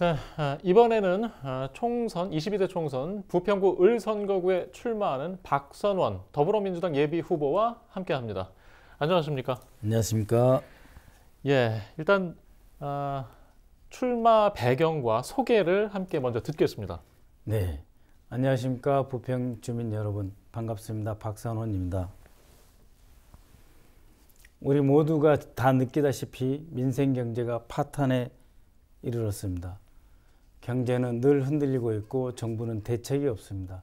네, 이번에는 아, 총선 22대 총선 부평구 을선거구에 출마하는 박선원 더불어민주당 예비 후보와 함께합니다. 안녕하십니까? 안녕하십니까? 예, 일단 어, 출마 배경과 소개를 함께 먼저 듣겠습니다. 네, 안녕하십니까 부평 주민 여러분 반갑습니다. 박선원입니다. 우리 모두가 다 느끼다시피 민생 경제가 파탄에 이르렀습니다. 경제는 늘 흔들리고 있고 정부는 대책이 없습니다.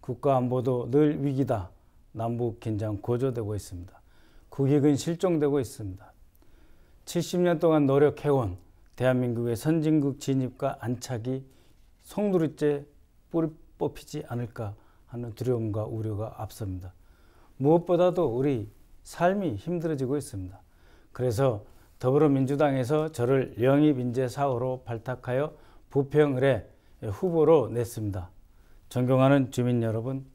국가 안보도 늘 위기다. 남북 긴장 고조되고 있습니다. 국익은 실종되고 있습니다. 70년 동안 노력해온 대한민국의 선진국 진입과 안착이 송두리째 뿌리 뽑히지 않을까 하는 두려움과 우려가 앞섭니다. 무엇보다도 우리 삶이 힘들어지고 있습니다. 그래서 더불어민주당에서 저를 영입인재 사호로 발탁하여 부평을의 후보로 냈습니다. 존경하는 주민 여러분,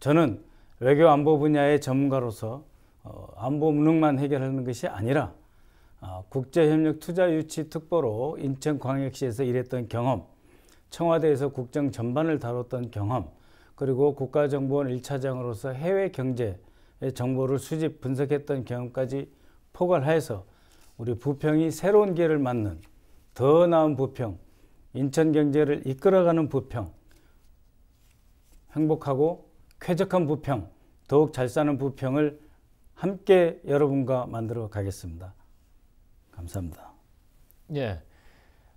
저는 외교 안보 분야의 전문가로서 어, 안보 무능만 해결하는 것이 아니라 아, 국제협력 투자 유치 특보로 인천광역시에서 일했던 경험, 청와대에서 국정 전반을 다뤘던 경험, 그리고 국가정보원 1차장으로서 해외 경제의 정보를 수집 분석했던 경험까지 포괄하여서 우리 부평이 새로운 기회를 맞는 더 나은 부평, 인천 경제를 이끌어가는 부평, 행복하고 쾌적한 부평, 더욱 잘 사는 부평을 함께 여러분과 만들어 가겠습니다. 감사합니다. 예.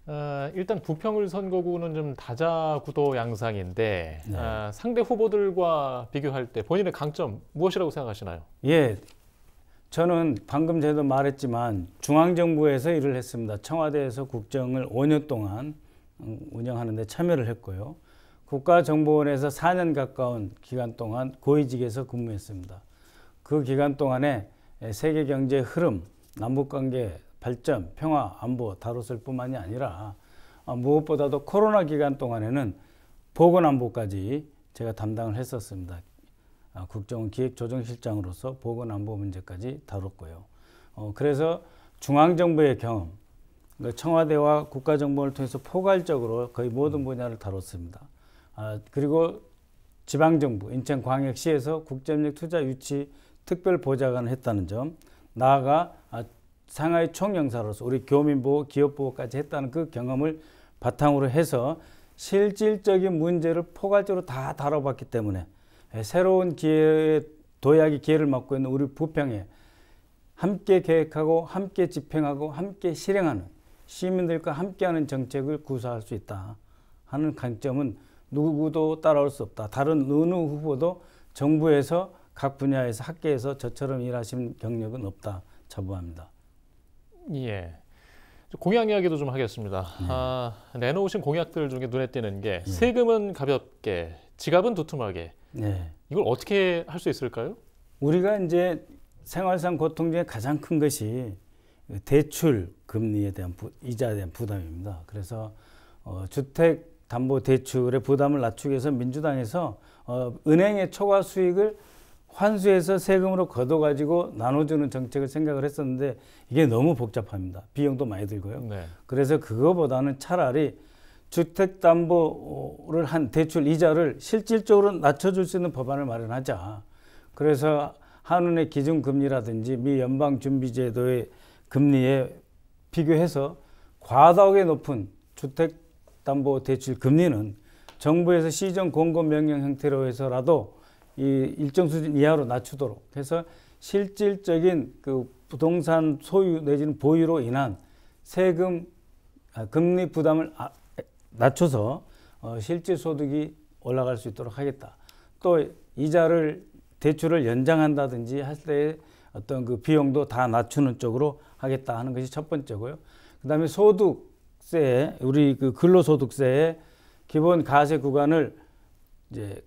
어, 일단 부평을 선거구는 좀 다자 구도 양상인데 네. 어, 상대 후보들과 비교할 때 본인의 강점 무엇이라고 생각하시나요? 예, 저는 방금 제도 말했지만 중앙정부에서 일을 했습니다. 청와대에서 국정을 5년 동안 운영하는데 참여를 했고요. 국가정보원에서 4년 가까운 기간 동안 고위직에서 근무했습니다. 그 기간 동안에 세계 경제 흐름, 남북관계 발전, 평화, 안보 다뤘을 뿐만이 아니라 아, 무엇보다도 코로나 기간 동안에는 보건안보까지 제가 담당을 했었습니다. 아, 국정원 기획조정실장으로서 보건안보 문제까지 다뤘고요. 어, 그래서 중앙정부의 경험, 그러니까 청와대와 국가정보원을 통해서 포괄적으로 거의 모든 분야를 다뤘습니다. 아, 그리고 지방정부, 인천광역시에서 국제협력 투자 유치 특별 보좌관을 했다는 점, 나아가 아, 상하이 총영사로서 우리 교민보호, 기업보호까지 했다는 그 경험을 바탕으로 해서 실질적인 문제를 포괄적으로 다 다뤄봤기 때문에 예, 새로운 기회에 도약의 기회를 맡고 있는 우리 부평에 함께 계획하고 함께 집행하고 함께 실행하는 시민들과 함께하는 정책을 구사할 수 있다 하는 관점은 누구도 따라올 수 없다. 다른 어느 후보도 정부에서 각 분야에서 학계에서 저처럼 일하신 경력은 없다. 자부합니다. 예. 공약 이야기도 좀 하겠습니다. 네. 아, 내놓으신 공약들 중에 눈에 띄는 게 네. 세금은 가볍게, 지갑은 두툼하게. 네. 이걸 어떻게 할 수 있을까요? 우리가 이제 생활상 고통 중에 가장 큰 것이 대출, 금리에 대한 부, 이자에 대한 부담입니다. 그래서 어, 주택 담보 대출의 부담을 낮추기 위해서 민주당에서 어, 은행의 초과 수익을 환수해서 세금으로 걷어가지고 나눠주는 정책을 생각을 했었는데 이게 너무 복잡합니다. 비용도 많이 들고요. 네. 그래서 그거보다는 차라리 주택담보를 한 대출 이자를 실질적으로 낮춰줄 수 있는 법안을 마련하자. 그래서 한은의 기준금리라든지 미 연방준비제도의 금리에 비교해서 과도하게 높은 주택담보대출 금리는 정부에서 시정 공급 명령 형태로 해서라도 이 일정 수준 이하로 낮추도록 해서 실질적인 그 부동산 소유 내지는 보유로 인한 세금 아, 금리 부담을 아, 낮춰서 어, 실질 소득이 올라갈 수 있도록 하겠다. 또 이자를 대출을 연장한다든지 할 때에 어떤 그 비용도 다 낮추는 쪽으로 하겠다 하는 것이 첫 번째고요. 그 다음에 소득세, 우리 그 근로소득세의 기본 가세 구간을 이제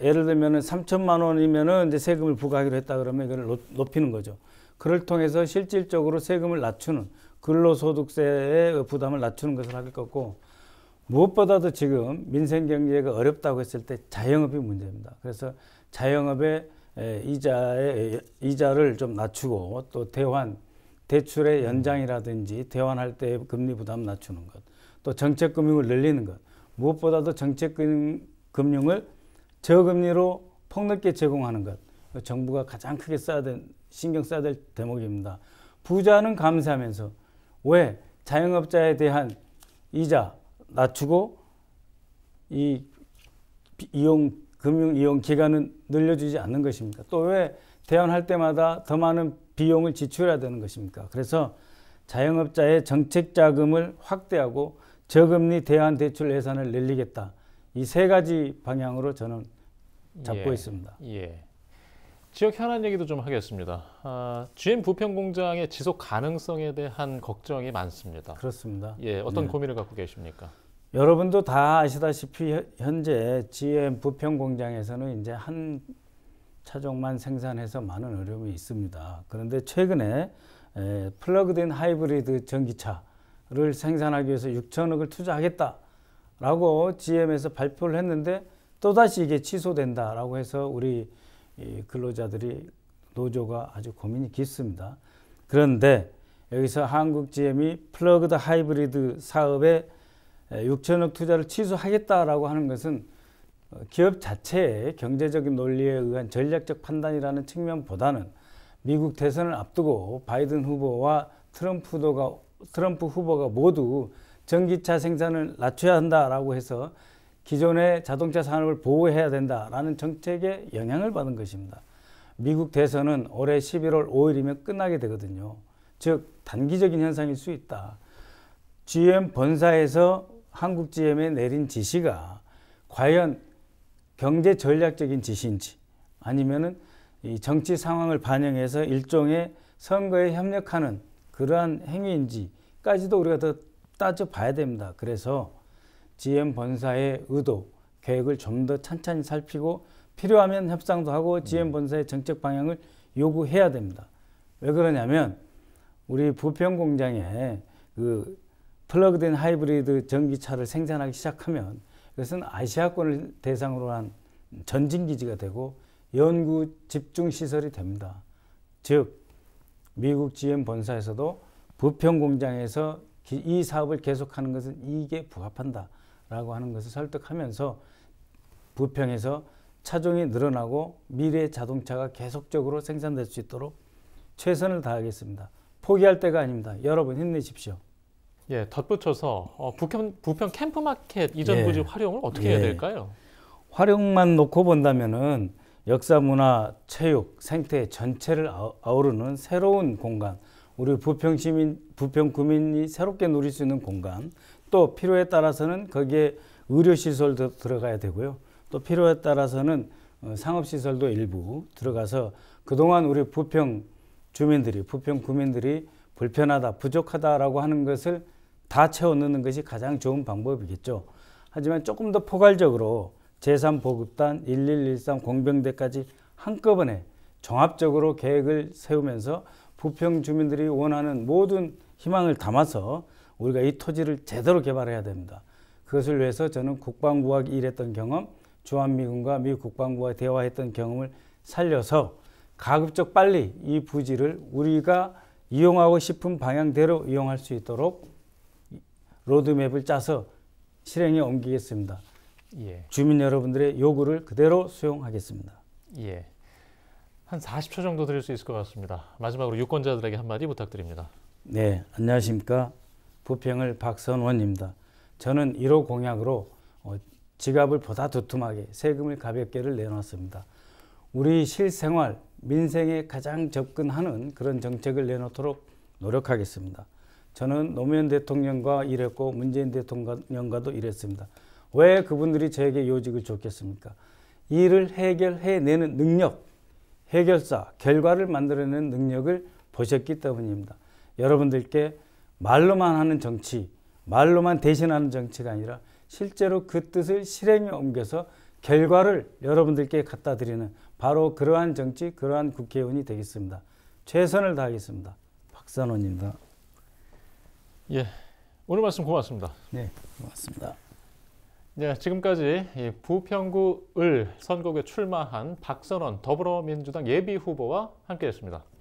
예를 들면은 3천만 원이면은 이제 세금을 부과하기로 했다 그러면 이걸 높이는 거죠. 그를 통해서 실질적으로 세금을 낮추는 근로소득세의 부담을 낮추는 것을 하게 거고 무엇보다도 지금 민생경제가 어렵다고 했을 때 자영업이 문제입니다. 그래서 자영업에 예, 이자의 이자를 좀 낮추고 또 대환 대출의 음. 연장이라든지 대환할 때 금리 부담 낮추는 것, 또 정책 금융을 늘리는 것, 무엇보다도 정책 금융을 저금리로 폭넓게 제공하는 것, 정부가 가장 크게 써야 될 신경 써야 될 대목입니다. 부자는 감사하면서 왜 자영업자에 대한 이자 낮추고 이 이용 금융 이용 기간은 늘려주지 않는 것입니까? 또 왜 대안할 때마다 더 많은 비용을 지출해야 되는 것입니까? 그래서 자영업자의 정책 자금을 확대하고 저금리 대안 대출 예산을 늘리겠다. 이 세 가지 방향으로 저는 잡고 예, 있습니다. 예. 지역 현안 얘기도 좀 하겠습니다. 아, GM 부평 공장의 지속 가능성에 대한 걱정이 많습니다. 그렇습니다. 예, 어떤 네. 고민을 갖고 계십니까? 여러분도 다 아시다시피 현재 GM 부평 공장에서는 이제 한 차종만 생산해서 많은 어려움이 있습니다. 그런데 최근에 플러그된 하이브리드 전기차를 생산하기 위해서 6천억을 투자하겠다라고 GM에서 발표를 했는데 또다시 이게 취소된다라고 해서 우리 근로자들이 노조가 아주 고민이 깊습니다. 그런데 여기서 한국 GM이 플러그드 하이브리드 사업에 6천억 예, 투자를 취소하겠다라고 하는 것은 어, 기업 자체의 경제적인 논리에 의한 전략적 판단이라는 측면보다는 미국 대선을 앞두고 바이든 후보와 트럼프도가, 트럼프 후보가 모두 전기차 생산을 낮춰야 한다라고 해서 기존의 자동차 산업을 보호해야 된다라는 정책에 영향을 받은 것입니다. 미국 대선은 올해 11월 5일이면 끝나게 되거든요. 즉 단기적인 현상일 수 있다. GM 본사에서 한국 GM에 내린 지시가 과연 경제 전략적인 지시인지 아니면은 이 정치 상황을 반영해서 일종의 선거에 협력하는 그러한 행위인지까지도 우리가 더 따져봐야 됩니다. 그래서 GM 본사의 의도, 계획을 좀 더 찬찬히 살피고 필요하면 협상도 하고 GM 음. 본사의 정책 방향을 요구해야 됩니다. 왜 그러냐면 우리 부평 공장에 그 플러그된 하이브리드 전기차를 생산하기 시작하면 그것은 아시아권을 대상으로 한 전진기지가 되고 연구 집중 시설이 됩니다. 즉 미국 GM 본사에서도 부평 공장에서 이 사업을 계속하는 것은 이익에 부합한다라고 하는 것을 설득하면서 부평에서 차종이 늘어나고 미래 의 자동차가 계속적으로 생산될 수 있도록 최선을 다하겠습니다. 포기할 때가 아닙니다. 여러분 힘내십시오. 예, 덧붙여서 어, 부평, 부평 캠프마켓 이전 예. 부지 활용을 어떻게 해야 예. 될까요? 활용만 놓고 본다면은 역사, 문화, 체육, 생태 전체를 아우르는 새로운 공간, 우리 부평 시민, 부평 구민이 새롭게 누릴 수 있는 공간, 또 필요에 따라서는 거기에 의료 시설도 들어가야 되고요. 또 필요에 따라서는 어, 상업 시설도 일부 들어가서 그동안 우리 부평 주민들이 부평 구민들이 불편하다, 부족하다라고 하는 것을 다 채워 넣는 것이 가장 좋은 방법이겠죠. 하지만 조금 더 포괄적으로 제3보급단, 1113 공병대까지 한꺼번에 종합적으로 계획을 세우면서 부평 주민들이 원하는 모든 희망을 담아서 우리가 이 토지를 제대로 개발해야 됩니다. 그것을 위해서 저는 국방부와 일했던 경험, 주한미군과 미 국방부와 대화했던 경험을 살려서 가급적 빨리 이 부지를 우리가 이용하고 싶은 방향대로 이용할 수 있도록 로드맵을 짜서 실행에 옮기겠습니다. 예. 주민 여러분들의 요구를 그대로 수용하겠습니다. 예. 한 40초 정도 드릴 수 있을 것 같습니다. 마지막으로 유권자들에게 한마디 부탁드립니다. 네, 안녕하십니까. 부평을 박선원입니다. 저는 1호 공약으로 어, 지갑을 보다 두툼하게 세금을 가볍게를 내놨습니다. 우리 실생활, 민생에 가장 접근하는 그런 정책을 내놓도록 노력하겠습니다. 저는 노무현 대통령과 일했고 문재인 대통령과도 일했습니다. 왜 그분들이 저에게 요직을 줬겠습니까? 일을 해결해내는 능력, 해결사, 결과를 만들어내는 능력을 보셨기 때문입니다. 여러분들께 말로만 하는 정치, 말로만 대신하는 정치가 아니라 실제로 그 뜻을 실행에 옮겨서 결과를 여러분들께 갖다 드리는 바로 그러한 정치, 그러한 국회의원이 되겠습니다. 최선을 다하겠습니다. 박선원입니다. 예, 오늘 말씀 고맙습니다. 네, 고맙습니다. 네, 지금까지 부평구을 선거에 출마한 박선원 더불어민주당 예비 후보와 함께했습니다.